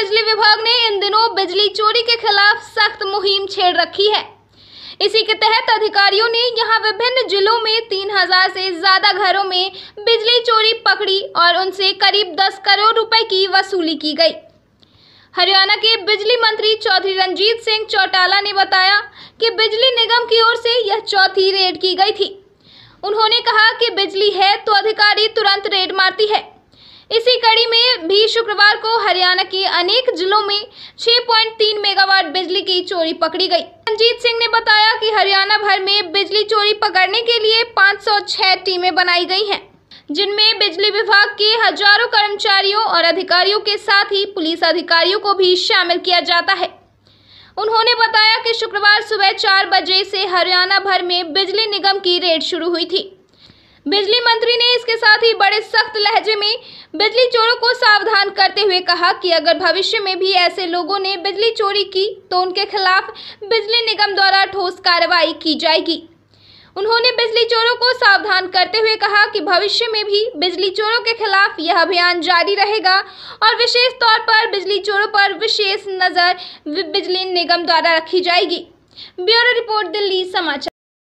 बिजली विभाग ने इन दिनों बिजली चोरी के खिलाफ सख्त मुहिम छेड़ रखी है इसी के तहत अधिकारियों ने यहां विभिन्न जिलों में 3000 से ज्यादा घरों में बिजली चोरी पकड़ी और उनसे करीब 10 करोड़ रुपए की वसूली की गई हरियाणा के बिजली मंत्री चौधरी रंजीत सिंह चौटाला ने बताया कि बिजली निगम की ओर से यह चौथी रेड की गई थी उन्होंने कहा कि बिजली है तो अधिकारी तुरंत रेड मारती है इसी कड़ी में भी शुक्रवार को हरियाणा के अनेक जिलों में 6.3 मेगावाट बिजली की चोरी पकड़ी गई रंजीत सिंह ने बताया कि हरियाणा भर में बिजली चोरी पकड़ने के लिए 506 टीमें बनाई गई हैं जिनमें बिजली विभाग के हजारों कर्मचारियों और अधिकारियों के साथ ही पुलिस अधिकारियों को भी शामिल किया जाता है उन्होंने बताया कि शुक्रवार सुबह चार बजे से हरियाणा भर में बिजली निगम की रेड शुरू हुई थी बिजली मंत्री ने इसके साथ ही बड़े सख्त लहजे में बिजली चोरों को सावधान करते हुए कहा कि अगर भविष्य में भी ऐसे लोगों ने बिजली चोरी की तो उनके खिलाफ बिजली निगम द्वारा ठोस कार्रवाई की जाएगी उन्होंने बिजली चोरों को सावधान करते हुए कहा कि भविष्य में भी बिजली चोरों के खिलाफ यह अभियान जारी रहेगा और विशेष तौर पर बिजली चोरों पर विशेष नजर बिजली निगम द्वारा रखी जाएगी ब्यूरो रिपोर्ट दिल्ली समाचार